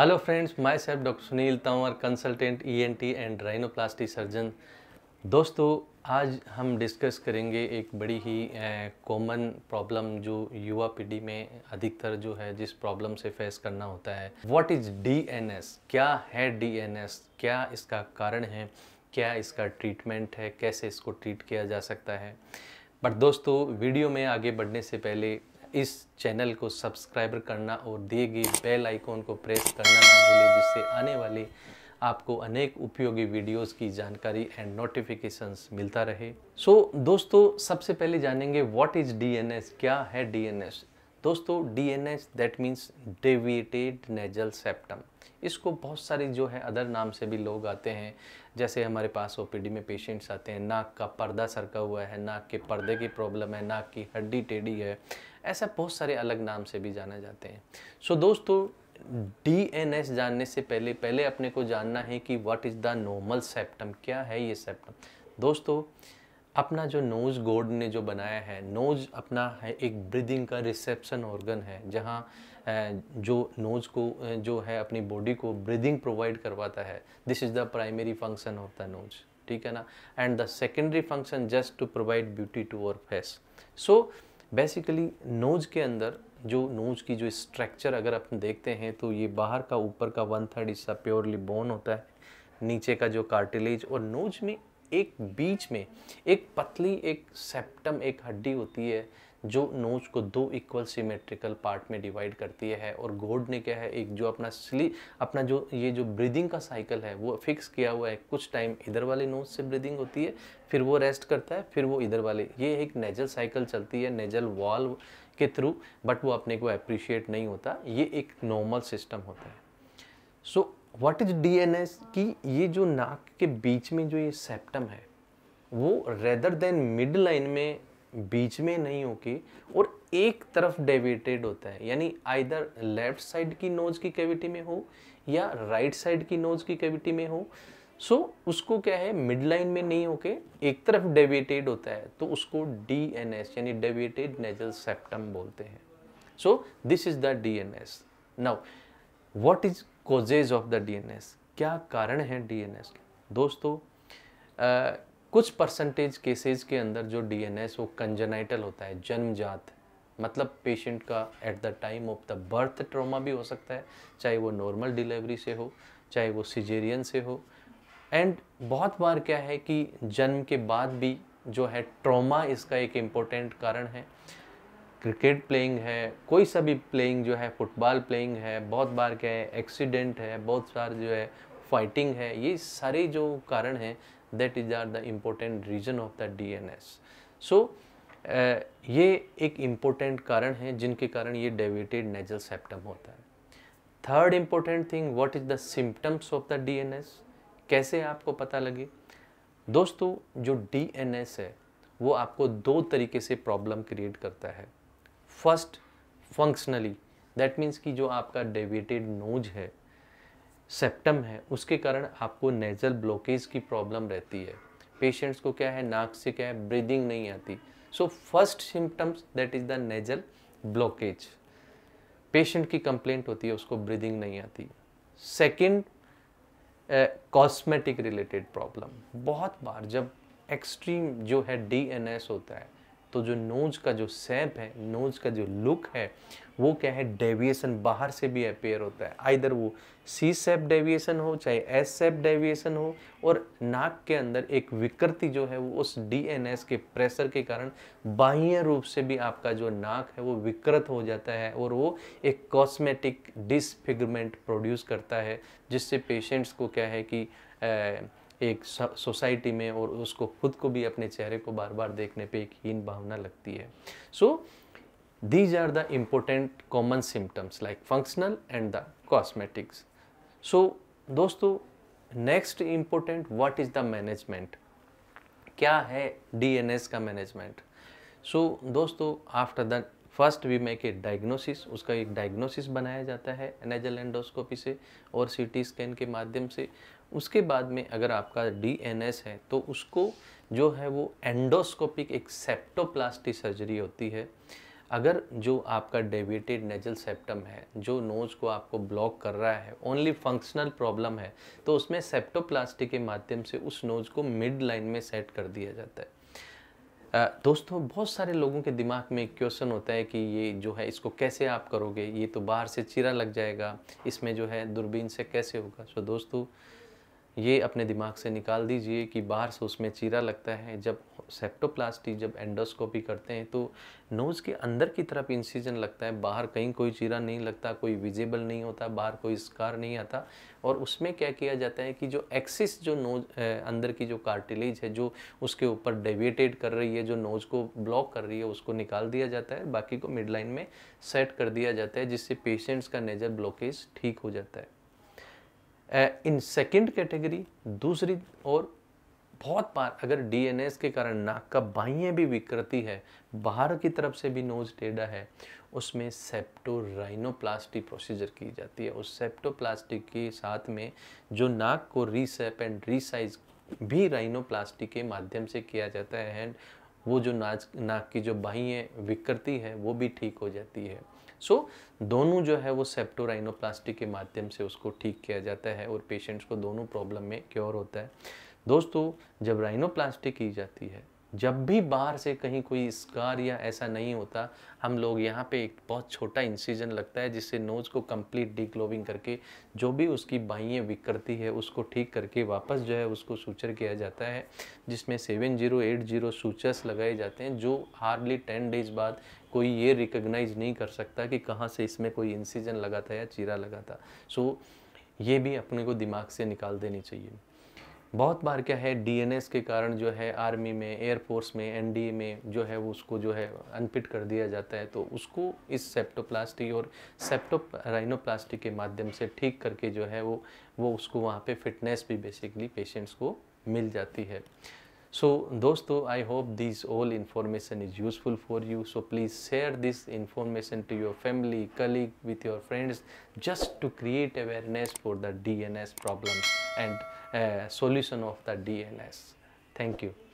Hello friends myself doctor Sunil Tanwar consultant ENT and rhinoplasty surgeon दोस्तों आज हम discuss करेंगे एक बड़ी ही कॉमन प्रॉब्लम जो युवा पीढ़ी में अधिकतर जो है जिस प्रॉब्लम से फेस करना होता है व्हाट इज़ डीएनएस क्या है डीएनएस क्या इसका कारण है क्या इसका ट्रीटमेंट है कैसे इसको ट्रीट किया जा सकता है बट दोस्तों वीडियो में आगे बढ़ने से पहले इस चैनल को सब्सक्राइब करना और दिए गए बेल आइकॉन को प्रेस करना ना भूलें जिससे आने वाले आपको अनेक उपयोगी वीडियोस की जानकारी एंड नोटिफिकेशंस मिलता रहे सो so, दोस्तों सबसे पहले जानेंगे व्हाट इज़ डीएनएस क्या है डीएनएस दोस्तों D N H that means deviated nasal septum इसको बहुत सारे जो है अदर नाम से भी लोग आते हैं जैसे हमारे पास डी में पेशेंट्स आते हैं नाक का पर्दा सरका हुआ है नाक के पर्दे की प्रॉब्लम है नाक की हड्डी टेढ़ी है ऐसा बहुत सारे अलग नाम से भी जाना जाते हैं सो so, दोस्तों डी एन एस जानने से पहले पहले अपने को जानना है कि what is the normal septum क्या है ये सेप्टम दोस्तों अपना जो नोज़ गोड ने जो बनाया है नोज़ अपना है एक ब्रीदिंग का रिसेप्शन ऑर्गन है जहाँ जो नोज़ को जो है अपनी बॉडी को ब्रीदिंग प्रोवाइड करवाता है this is the primary function of the nose ठीक है ना and the secondary function just to provide beauty to our face so basically nose के अंदर जो नोज़ की जो स्ट्रक्चर अगर आप देखते हैं तो ये बाहर का ऊपर का वन थर्ड हिस्सा प्योरली बोन होता है नीचे का जो कार्टिलेज और नोज में एक बीच में एक पतली एक सेप्टम एक हड्डी होती है जो नोज को दो इक्वल सिमेट्रिकल पार्ट में डिवाइड करती है और घोड ने क्या है एक जो अपना स्ली अपना जो ये जो ब्रीदिंग का साइकिल है वो फिक्स किया हुआ है कुछ टाइम इधर वाले नोज से ब्रीदिंग होती है फिर वो रेस्ट करता है फिर वो इधर वाले ये एक नेजल साइकिल चलती है नेजल वॉल्व के थ्रू बट वो अपने को अप्रिशिएट नहीं होता ये एक नॉर्मल सिस्टम होता है so so, what is DNS कि ये जो नाक के बीच में जो ये सेप्टम है वो रेदर देन मिड लाइन में बीच में नहीं होके और एक तरफ डेविटेड होता है यानी आइधर लेफ्ट साइड की नोज की कैविटी में हो या राइट right साइड की नोज की कैविटी में हो सो so, उसको क्या है मिड लाइन में नहीं होके एक तरफ डेविएटेड होता है तो उसको डी एन एस यानी डेविएटेड नेजल सेप्टम बोलते हैं so this is the D N S now what is causes of the DNS क्या कारण है डीएनएस के दोस्तों आ, कुछ परसेंटेज केसेज के अंदर जो डीएनएस वो कंजनाइटल होता है जन्मजात मतलब पेशेंट का at the time of the birth trauma भी हो सकता है चाहे वो नॉर्मल डिलीवरी से हो चाहे वो सिजेरियन से हो एंड बहुत बार क्या है कि जन्म के बाद भी जो है ट्रॉमा इसका एक इम्पोर्टेंट कारण है क्रिकेट प्लेइंग है कोई सा भी प्लेइंग जो है फुटबॉल प्लेइंग है बहुत बार क्या है एक्सीडेंट है बहुत सार जो है फाइटिंग है ये सारे जो कारण हैं that is are the important reason of the D N S so ये एक इम्पोर्टेंट कारण है जिनके कारण ये डेविटेड नेजल सेप्टम होता है third important thing what is the symptoms of the D N S कैसे आपको पता लगे दोस्तों जो डी एन एस है वो आपको दो तरीके से प्रॉब्लम क्रिएट करता है फर्स्ट फंक्शनली दैट मीन्स कि जो आपका डेविटेड नोज है सेप्टम है उसके कारण आपको नेजल ब्लॉकेज की प्रॉब्लम रहती है पेशेंट्स को क्या है नाक से क्या है ब्रीदिंग नहीं आती so first symptoms that is the nasal blockage patient की कंप्लेंट होती है उसको ब्रीदिंग नहीं आती सेकेंड कॉस्मेटिक रिलेटेड प्रॉब्लम बहुत बार जब एक्सट्रीम जो है डीएनएस होता है तो जो नोज का जो सेप है नोज का जो लुक है वो क्या है डेविएशन बाहर से भी अपेयर होता है आइधर वो सी सेप डेविएशन हो चाहे एस सेप डेविएशन हो और नाक के अंदर एक विकृति जो है वो उस डीएनएस के प्रेशर के कारण बाह्य रूप से भी आपका जो नाक है वो विकृत हो जाता है और वो एक कॉस्मेटिक डिसफिगरमेंट प्रोड्यूस करता है जिससे पेशेंट्स को क्या है कि एक सोसाइटी में और उसको खुद को भी अपने चेहरे को बार बार देखने पे एक हीन भावना लगती है so these are the important common symptoms like functional and the cosmetics so दोस्तों next important what is the management क्या है डी एन एस का मैनेजमेंट सो so, दोस्तों after the first we make a diagnosis उसका एक diagnosis बनाया जाता है एनेजल एंडोस्कोपी से और सी टी स्कैन के माध्यम से उसके बाद में अगर आपका डी है तो उसको जो है वो एंडोस्कोपिक एक सेप्टोप्लास्टी सर्जरी होती है अगर जो आपका डेविटेड नेजल सेप्टम है जो नोज़ को आपको ब्लॉक कर रहा है ओनली फंक्शनल प्रॉब्लम है तो उसमें सेप्टोप्लास्टी के माध्यम से उस नोज़ को मिड लाइन में सेट कर दिया जाता है दोस्तों बहुत सारे लोगों के दिमाग में एक क्वेश्चन होता है कि ये जो है इसको कैसे आप करोगे ये तो बाहर से चीरा लग जाएगा इसमें जो है दूरबीन से कैसे होगा सो दोस्तों ये अपने दिमाग से निकाल दीजिए कि बाहर से उसमें चीरा लगता है जब सेप्टोप्लास्टी जब एंडोस्कोपी करते हैं तो नोज़ के अंदर की तरफ इंसीजन लगता है बाहर कहीं कोई चीरा नहीं लगता कोई विजिबल नहीं होता बाहर कोई स्कार नहीं आता और उसमें क्या किया जाता है कि जो एक्सिस जो नोज अंदर की जो कार्टिलेज है जो उसके ऊपर डेविएटेड कर रही है जो नोज़ को ब्लॉक कर रही है उसको निकाल दिया जाता है बाकी को मिड लाइन में सेट कर दिया जाता है जिससे पेशेंट्स का नेजर ब्लॉकेज ठीक हो जाता है इन सेकेंड कैटेगरी दूसरी और बहुत बार अगर डीएनएस के कारण नाक का बाह्य भी विकृति है बाहर की तरफ से भी नोज टेढ़ा है उसमें सेप्टोराइनोप्लास्टी प्रोसीजर की जाती है उस सेप्टोप्लास्टिक के साथ में जो नाक को रीसेप एंड रीसाइज भी राइनोप्लास्टी के माध्यम से किया जाता है एंड वो जो नाच नाक की जो बाह्य विकृति है वो भी ठीक हो जाती है सो so, दोनों जो है वो सेप्टोराइनोप्लास्टी के माध्यम से उसको ठीक किया जाता है और पेशेंट्स को दोनों प्रॉब्लम में क्योर होता है दोस्तों जब राइनोप्लास्टी की जाती है जब भी बाहर से कहीं कोई स्कार या ऐसा नहीं होता हम लोग यहाँ पे एक बहुत छोटा इंसिजन लगता है जिससे नोज को कंप्लीट डिक्लोविंग करके जो भी उसकी बाइयाँ विकृति है उसको ठीक करके वापस जो है उसको सूचर किया जाता है जिसमें seven zero eight zero sutures लगाए जाते हैं जो हार्डली टेन डेज बाद कोई ये रिकग्नाइज नहीं कर सकता कि कहाँ से इसमें कोई इंसिजन लगा था या चीरा लगा था सो so, ये भी अपने को दिमाग से निकाल देनी चाहिए बहुत बार क्या है डीएनएस के कारण जो है आर्मी में एयरफोर्स में एनडीए में जो है वो उसको जो है अनपिट कर दिया जाता है तो उसको इस सेप्टोप्लास्टी और सेप्टोराइनोप्लास्टी के माध्यम से ठीक करके जो है वो वो उसको वहाँ पे फिटनेस भी बेसिकली पेशेंट्स को मिल जाती है सो दोस्तों I hope this all information is useful for you so please share this information to your family colleague with your friends just to create awareness for the D problem and solution of the DNS. Thank you.